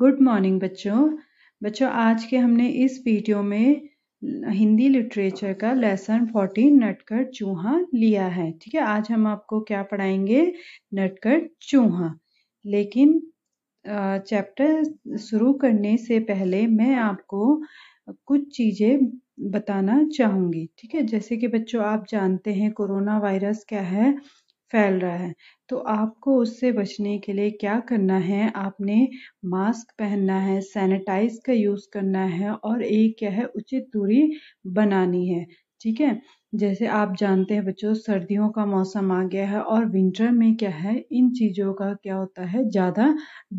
Good morning बच्चों बच्चों आज के हमने इस वीडियो में हिंदी लिटरेचर का लेसन फोर्टीन नटकर चूहा लिया है ठीक है आज हम आपको क्या पढ़ाएंगे नटकर चूहा लेकिन चैप्टर शुरू करने से पहले मैं आपको कुछ चीज़ें बताना चाहूँगी ठीक है जैसे कि बच्चों आप जानते हैं कोरोना वायरस क्या है फैल रहा है तो आपको उससे बचने के लिए क्या करना है आपने मास्क पहनना है सैनिटाइज का यूज़ करना है और एक क्या है उचित दूरी बनानी है ठीक है जैसे आप जानते हैं बच्चों सर्दियों का मौसम आ गया है और विंटर में क्या है इन चीज़ों का क्या होता है ज़्यादा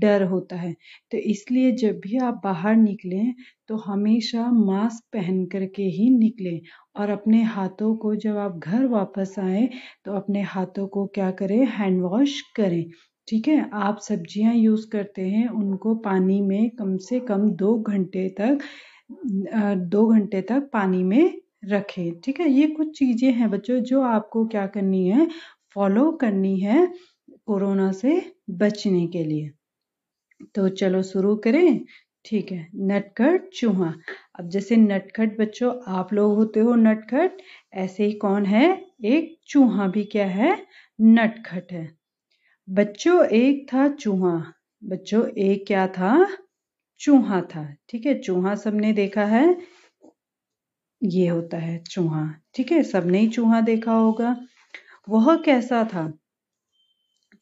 डर होता है तो इसलिए जब भी आप बाहर निकलें तो हमेशा मास्क पहन कर के ही निकलें और अपने हाथों को जब आप घर वापस आएँ तो अपने हाथों को क्या करें हैंड वॉश करें ठीक है आप सब्जियां यूज़ करते हैं उनको पानी में कम से कम दो घंटे तक दो घंटे तक पानी में रखें, ठीक है? ये कुछ चीज़ें हैं बच्चों जो आपको क्या करनी है फॉलो करनी है कोरोना से बचने के लिए। तो चलो शुरू करें? ठीक है, नटखट चूहा। अब जैसे नटखट बच्चों आप लोग होते हो नटखट, ऐसे ही कौन है? एक चूहा भी क्या है? नटखट है। बच्चों एक था चूहा, बच्चों एक क्या था? चूहा था, ठीक है? चूहा सबने देखा है ये होता है चूहा ठीक है सबने ही चूहा देखा होगा वह कैसा था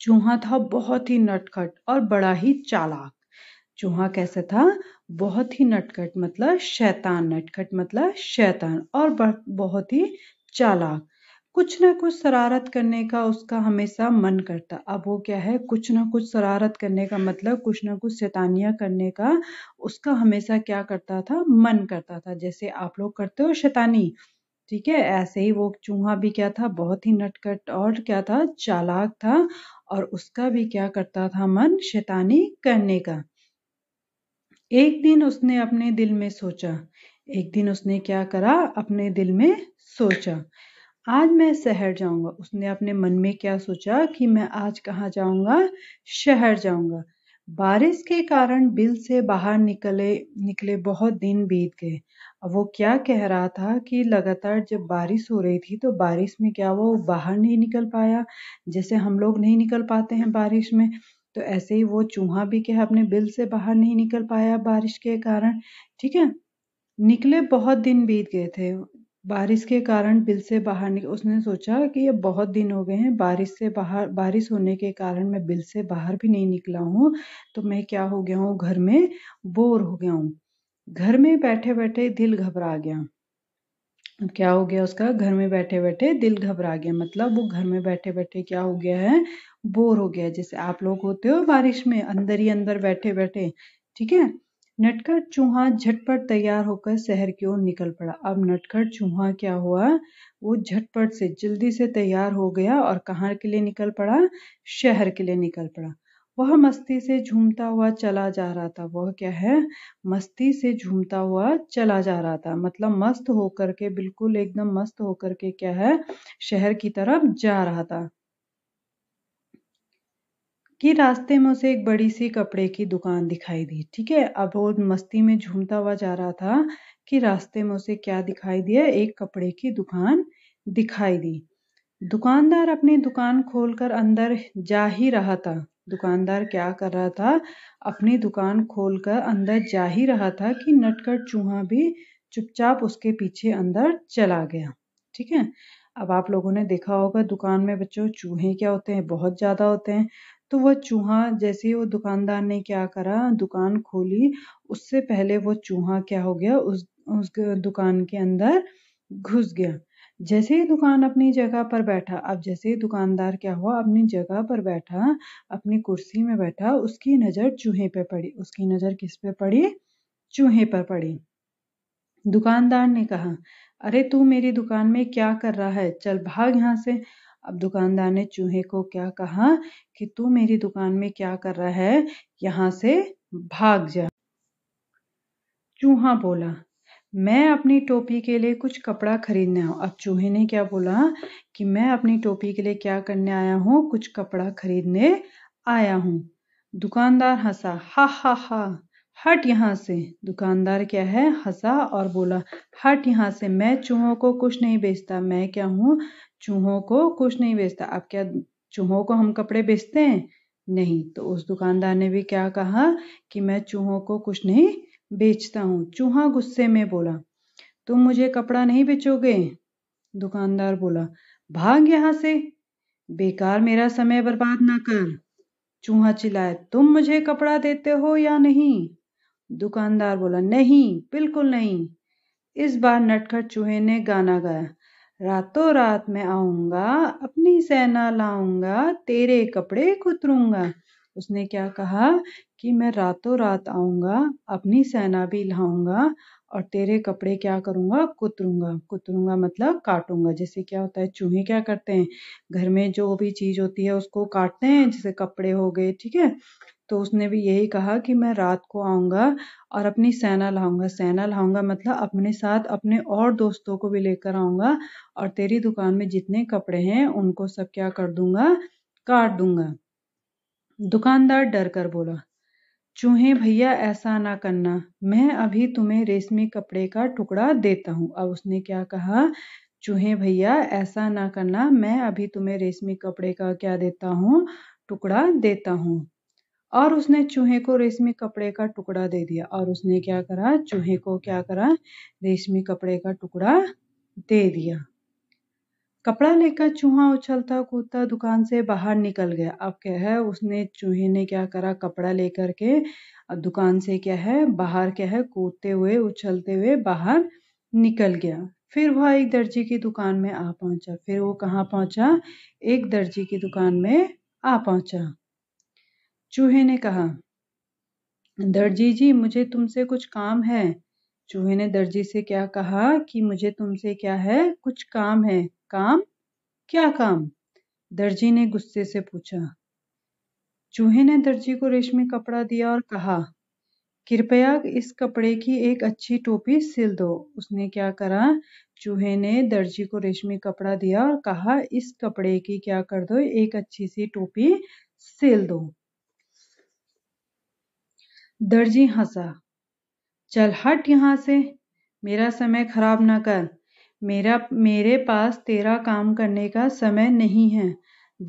चूहा था बहुत ही नटखट और बड़ा ही चालाक चूहा कैसा था बहुत ही नटखट मतलब शैतान नटखट मतलब शैतान और बहुत ही चालाक कुछ ना कुछ शरारत करने का उसका हमेशा मन करता अब वो क्या है कुछ ना कुछ शरारत करने का मतलब कुछ ना कुछ शैतानियाँ करने का उसका हमेशा क्या करता था मन करता था जैसे आप लोग करते हो शैतानी ठीक है ऐसे ही वो चूहा भी क्या था बहुत ही नटकट और क्या था चालाक था और उसका भी क्या करता था मन शैतानी करने का एक दिन उसने अपने दिल में सोचा एक दिन उसने क्या करा अपने दिल में सोचा आज मैं शहर जाऊंगा उसने अपने मन में क्या सोचा कि मैं आज कहाँ जाऊंगा शहर जाऊंगा बारिश के कारण बिल से बाहर निकले निकले बहुत दिन बीत गए अब वो क्या कह रहा था कि लगातार जब बारिश हो रही थी तो बारिश में क्या वो बाहर नहीं निकल पाया जैसे हम लोग नहीं निकल पाते हैं बारिश में तो ऐसे ही वो चूहा भी क्या अपने बिल से बाहर नहीं निकल पाया बारिश के कारण ठीक है निकले बहुत दिन बीत गए थे बारिश के कारण बिल से बाहर निक उसने सोचा कि ये बहुत दिन हो गए हैं बारिश से बाहर बारिश होने के कारण मैं बिल से बाहर भी नहीं निकला हूँ तो मैं क्या हो गया हूँ घर में बोर हो गया हूँ घर में बैठे बैठे दिल घबरा गया क्या हो गया उसका घर में बैठे बैठे दिल घबरा गया मतलब वो घर में बैठे बैठे क्या हो गया है बोर हो गया जैसे आप लोग होते हो बारिश में अंदर ही अंदर बैठे बैठे ठीक है नटखट चूहा झटपट तैयार होकर शहर की ओर निकल पड़ा अब नटखट चूहा क्या हुआ वो झटपट से जल्दी से तैयार हो गया और कहाँ के लिए निकल पड़ा शहर के लिए निकल पड़ा वह मस्ती से झूमता हुआ चला जा रहा था वह क्या है मस्ती से झूमता हुआ चला जा रहा था मतलब मस्त होकर के बिल्कुल एकदम मस्त होकर के क्या है शहर की तरफ जा रहा था कि रास्ते में उसे एक बड़ी-सी कपड़े की दुकान दिखाई दी, ठीक है? अब वो मस्ती में झूमता हुआ जा रहा था कि रास्ते में उसे क्या दिखाई दिया? एक कपड़े की दुकान दिखाई दी। दुकानदार अपनी दुकान खोलकर अंदर जा ही रहा था। दुकानदार क्या कर रहा था? अपनी दुकान खोलकर अंदर जा ही रहा था कि नटकट चूहा भी चुपचाप उसके पीछे अंदर चला गया, ठीक है? अब आप लोगों ने देखा होगा दुकान में बच्चों चूहे क्या होते हैं बहुत ज़्यादा होते हैं तो वह चूहा जैसे ही वो दुकानदार ने क्या करा दुकान खोली उससे पहले वो चूहा क्या हो गया उस उस दुकान के अंदर घुस गया जैसे ही दुकान अपनी जगह पर बैठा अब जैसे ही दुकानदार क्या हुआ अपनी जगह पर बैठा अपनी कुर्सी में बैठा उसकी नज़र चूहे पे पड़ी उसकी नज़र किस पे पड़ी चूहे पर पड़ी दुकानदार ने कहा अरे तू मेरी दुकान में क्या कर रहा है चल भाग यहाँ से अब दुकानदार ने चूहे को क्या कहा कि तू मेरी दुकान में क्या कर रहा है यहाँ से भाग जा चूहा बोला मैं अपनी टोपी के लिए कुछ कपड़ा खरीदने आया अब चूहे ने क्या बोला कि मैं अपनी टोपी के लिए क्या करने आया हूँ कुछ कपड़ा खरीदने आया हूँ दुकानदार हंसा हा हा हा हट यहाँ से दुकानदार क्या है हंसा और बोला हट यहाँ से मैं चूहों को कुछ नहीं बेचता मैं क्या हूँ चूहों को कुछ नहीं बेचता अब क्या चूहों को हम कपड़े बेचते हैं नहीं तो उस दुकानदार ने भी क्या कहा कि मैं चूहों को कुछ नहीं बेचता हूँ चूहा गुस्से में बोला तुम मुझे कपड़ा नहीं बेचोगे दुकानदार बोला भाग यहाँ से बेकार मेरा समय बर्बाद ना कर चूहा चिल्लाया तुम मुझे कपड़ा देते हो या नहीं दुकानदार बोला नहीं बिल्कुल नहीं इस बार नटखट चूहे ने गाना गाया रातों रात मैं आऊंगा अपनी सेना लाऊंगा तेरे कपड़े कुतरूंगा उसने क्या कहा कि मैं रातों रात आऊंगा अपनी सेना भी लाऊंगा और तेरे कपड़े क्या करूंगा कुतरूंगा कुतरूंगा मतलब काटूंगा जैसे क्या होता है चूहे क्या करते हैं घर में जो भी चीज होती है उसको काटते हैं जैसे कपड़े हो गए ठीक है तो उसने भी यही कहा कि मैं रात को आऊँगा और अपनी सेना लाऊंगा सेना लाऊंगा मतलब अपने साथ अपने और दोस्तों को भी लेकर आऊँगा और तेरी दुकान में जितने कपड़े हैं उनको सब क्या कर दूंगा काट दूंगा दुकानदार डर कर बोला चूहे भैया ऐसा ना करना मैं अभी तुम्हें रेशमी कपड़े का टुकड़ा देता हूँ अब उसने क्या कहा चूहे भैया ऐसा ना करना मैं अभी तुम्हें रेशमी कपड़े का क्या देता हूँ टुकड़ा देता हूँ और उसने चूहे को रेशमी कपड़े का टुकड़ा दे दिया और उसने क्या करा चूहे को क्या करा रेशमी कपड़े का टुकड़ा दे दिया कपड़ा लेकर चूहा उछलता कूदता दुकान से बाहर निकल गया अब क्या है उसने चूहे ने क्या करा कपड़ा लेकर के दुकान से क्या है बाहर क्या है कूदते हुए उछलते हुए बाहर निकल गया फिर वह एक दर्जी की दुकान में आ पहुंचा फिर वो कहाँ पहुंचा एक दर्जी की दुकान में आ पहुंचा चूहे ने कहा दर्जी जी मुझे तुमसे कुछ काम है चूहे ने दर्जी से क्या कहा कि मुझे तुमसे क्या है कुछ काम है काम क्या काम दर्जी ने गुस्से से पूछा चूहे ने दर्जी को रेशमी कपड़ा दिया और कहा कृपया इस कपड़े की एक अच्छी टोपी सिल दो उसने क्या करा चूहे ने दर्जी को रेशमी कपड़ा दिया और कहा इस कपड़े की क्या कर दो एक अच्छी सी टोपी सिल दो दर्जी हंसा चल हट यहाँ से मेरा समय खराब ना कर मेरा मेरे पास तेरा काम करने का समय नहीं है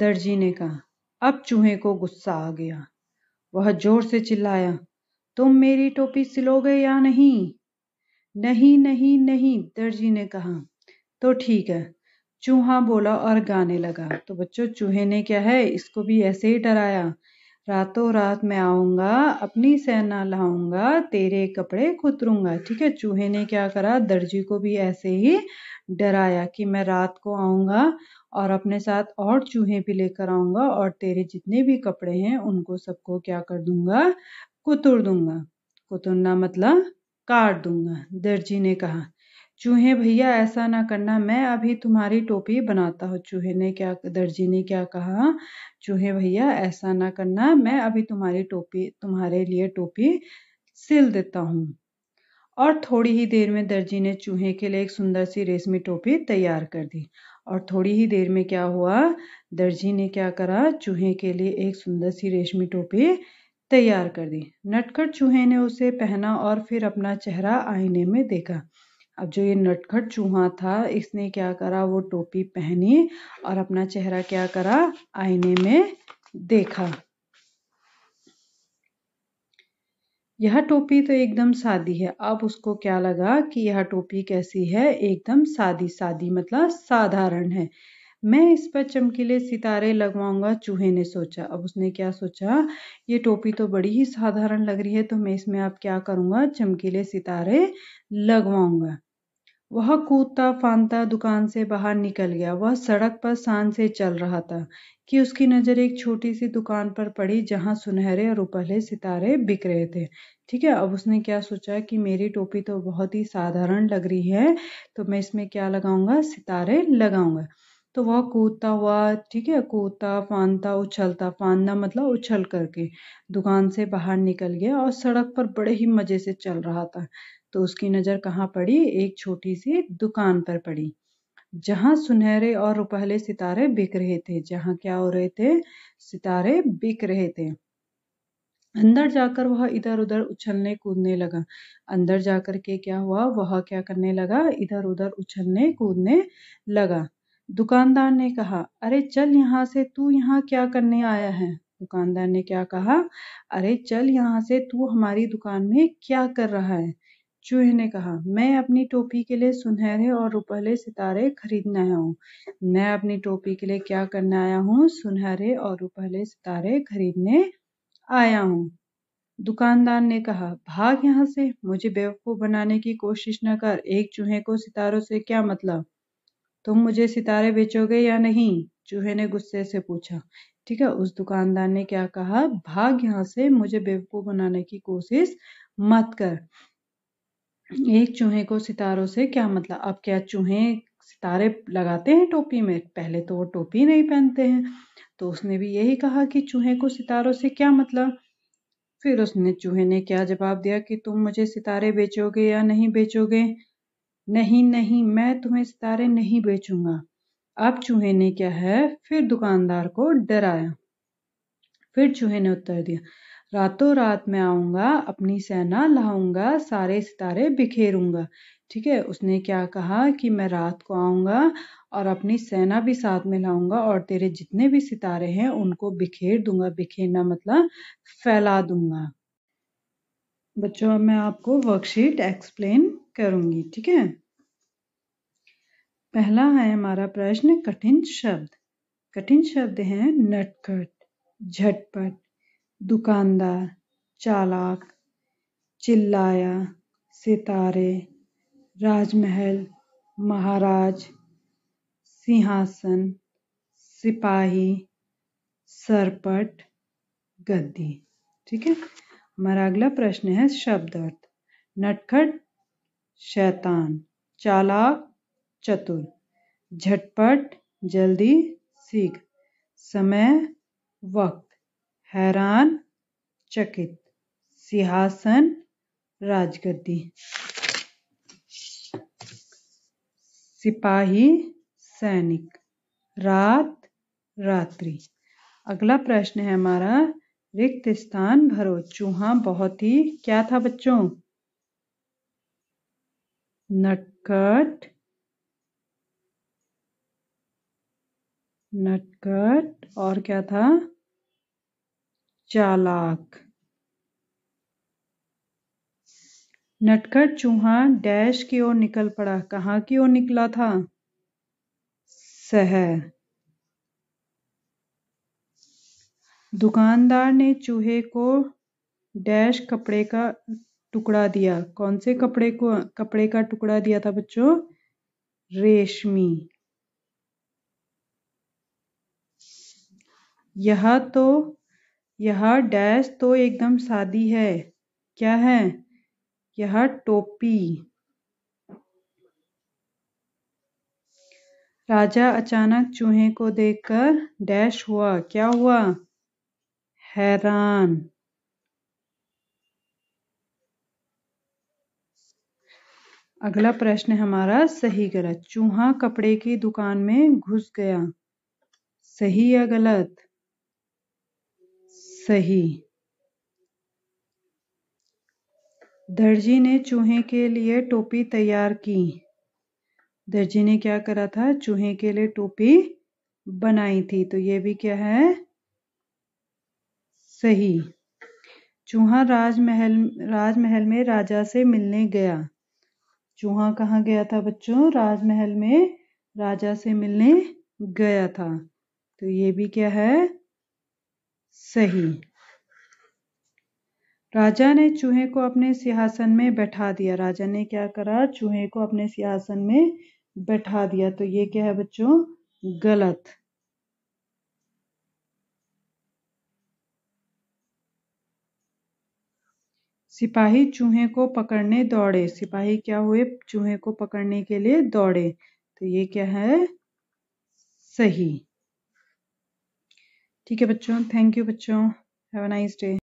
दर्जी ने कहा अब चूहे को गुस्सा आ गया वह जोर से चिल्लाया तुम मेरी टोपी सिलोगे या नहीं नहीं नहीं नहीं दर्जी ने कहा तो ठीक है चूहा बोला और गाने लगा तो बच्चों चूहे ने क्या है इसको भी ऐसे ही डराया रातों रात मैं आऊंगा अपनी सेना लाऊंगा तेरे कपड़े खुतरूंगा ठीक है चूहे ने क्या करा दर्जी को भी ऐसे ही डराया कि मैं रात को आऊंगा और अपने साथ और चूहे भी लेकर आऊंगा और तेरे जितने भी कपड़े हैं उनको सबको क्या कर दूंगा कुतुर दूंगा कुतुरना मतलब काट दूंगा दर्जी ने कहा चूहे भैया ऐसा ना करना मैं अभी तुम्हारी टोपी बनाता हूँ चूहे ने क्या दर्जी ने क्या कहा चूहे भैया ऐसा ना करना मैं अभी तुम्हारी टोपी तुम्हारे लिए टोपी सिल देता हूँ और थोड़ी ही देर में दर्जी ने चूहे के लिए एक सुंदर सी रेशमी टोपी तैयार कर दी और थोड़ी ही देर में क्या हुआ दर्जी ने क्या करा चूहे के लिए एक सुंदर सी रेशमी टोपी तैयार कर दी नटखट चूहे ने उसे पहना और फिर अपना चेहरा आईने में देखा अब जो ये नटखट चूहा था इसने क्या करा वो टोपी पहनी और अपना चेहरा क्या करा आईने में देखा यह टोपी तो एकदम सादी है अब उसको क्या लगा कि यह टोपी कैसी है एकदम सादी सादी मतलब साधारण है मैं इस पर चमकीले सितारे लगवाऊंगा चूहे ने सोचा अब उसने क्या सोचा ये टोपी तो बड़ी ही साधारण लग रही है तो मैं इसमें आप क्या करूंगा चमकीले सितारे लगवाऊंगा वह कूदता फांदता दुकान से बाहर निकल गया वह सड़क पर शान से चल रहा था कि उसकी नजर एक छोटी सी दुकान पर पड़ी जहां सुनहरे और उपहले सितारे बिक रहे थे ठीक है अब उसने क्या सोचा कि मेरी टोपी तो बहुत ही साधारण लग रही है तो मैं इसमें क्या लगाऊंगा सितारे लगाऊंगा तो वह कूदता हुआ ठीक है कूदता फांदता उछलता फांदना मतलब उछल करके दुकान से बाहर निकल गया और सड़क पर बड़े ही मजे से चल रहा था तो उसकी नज़र कहाँ पड़ी एक छोटी सी दुकान पर पड़ी जहाँ सुनहरे और रुपहले सितारे बिक रहे थे जहाँ क्या हो रहे थे सितारे बिक रहे थे अंदर जाकर वह इधर उधर उछलने कूदने लगा अंदर जाकर के क्या हुआ वह क्या करने लगा इधर उधर उछलने कूदने लगा दुकानदार ने कहा अरे चल यहाँ से तू यहाँ क्या करने आया है दुकानदार ने क्या कहा अरे चल यहाँ से तू हमारी दुकान में क्या कर रहा है चूहे ने कहा मैं अपनी टोपी के लिए सुनहरे और रुपले सितारे खरीदने आया हूँ मैं अपनी टोपी के लिए क्या करने आया हूँ सुनहरे और रुपले सितारे खरीदने आया हूँ दुकानदार ने कहा भाग यहाँ से मुझे बेवकूफ बनाने की कोशिश न कर एक चूहे को सितारों से क्या मतलब तुम मुझे सितारे बेचोगे या नहीं चूहे ने गुस्से से पूछा ठीक है उस दुकानदार ने क्या कहा भाग यहाँ से मुझे बेवकूफ बनाने की कोशिश मत कर एक चूहे को सितारों से क्या मतलब अब क्या चूहे सितारे लगाते हैं टोपी में पहले तो वो टोपी नहीं पहनते हैं तो उसने भी यही कहा कि चूहे को सितारों से क्या मतलब फिर उसने चूहे ने क्या जवाब दिया कि तुम मुझे सितारे बेचोगे या नहीं बेचोगे नहीं नहीं मैं तुम्हें सितारे नहीं बेचूंगा अब चूहे ने क्या है फिर दुकानदार को डराया फिर चूहे ने उत्तर दिया रातों रात मैं आऊँगा अपनी सेना लाऊंगा सारे सितारे बिखेरूंगा ठीक है उसने क्या कहा कि मैं रात को आऊँगा और अपनी सेना भी साथ में लाऊंगा और तेरे जितने भी सितारे हैं उनको बिखेर दूंगा बिखेरना मतलब फैला दूंगा बच्चों मैं आपको वर्कशीट एक्सप्लेन करूंगी ठीक है पहला है हमारा प्रश्न कठिन शब्द कठिन शब्द है नटखट झटपट दुकानदार चालाक चिल्लाया सितारे राजमहल महाराज सिंहासन सिपाही सरपट गद्दी ठीक है हमारा अगला प्रश्न है शब्द अर्थ नटखट शैतान चालाक चतुर झटपट जल्दी सीख समय वक्त हैरान चकित सिंहासन राजगद्दी सिपाही सैनिक रात रात्रि अगला प्रश्न है हमारा रिक्त स्थान भरो चूहा बहुत ही क्या था बच्चों नटकट नटकट और क्या था चालाक नटखट चूहा डैश की ओर निकल पड़ा कहाँ की ओर निकला था सह दुकानदार ने चूहे को डैश कपड़े का टुकड़ा दिया कौन से कपड़े को कपड़े का टुकड़ा दिया था बच्चों रेशमी यह तो यह डैश तो एकदम सादी है क्या है यह टोपी राजा अचानक चूहे को देखकर डैश हुआ क्या हुआ हैरान अगला प्रश्न हमारा सही गलत चूहा कपड़े की दुकान में घुस गया सही या गलत सही दर्जी ने चूहे के लिए टोपी तैयार की दर्जी ने क्या करा था चूहे के लिए टोपी बनाई थी तो ये भी क्या है सही चूहा राजमहल राजमहल में राजा से मिलने गया चूहा कहाँ गया था बच्चों राजमहल में राजा से मिलने गया था तो ये भी क्या है सही राजा ने चूहे को अपने सिंहासन में बैठा दिया राजा ने क्या करा चूहे को अपने सिंहासन में बैठा दिया तो ये क्या है बच्चों गलत सिपाही चूहे को पकड़ने दौड़े सिपाही क्या हुए चूहे को पकड़ने के लिए दौड़े तो ये क्या है सही ठीक है बच्चों थैंक यू बच्चों हैव अ नाइस डे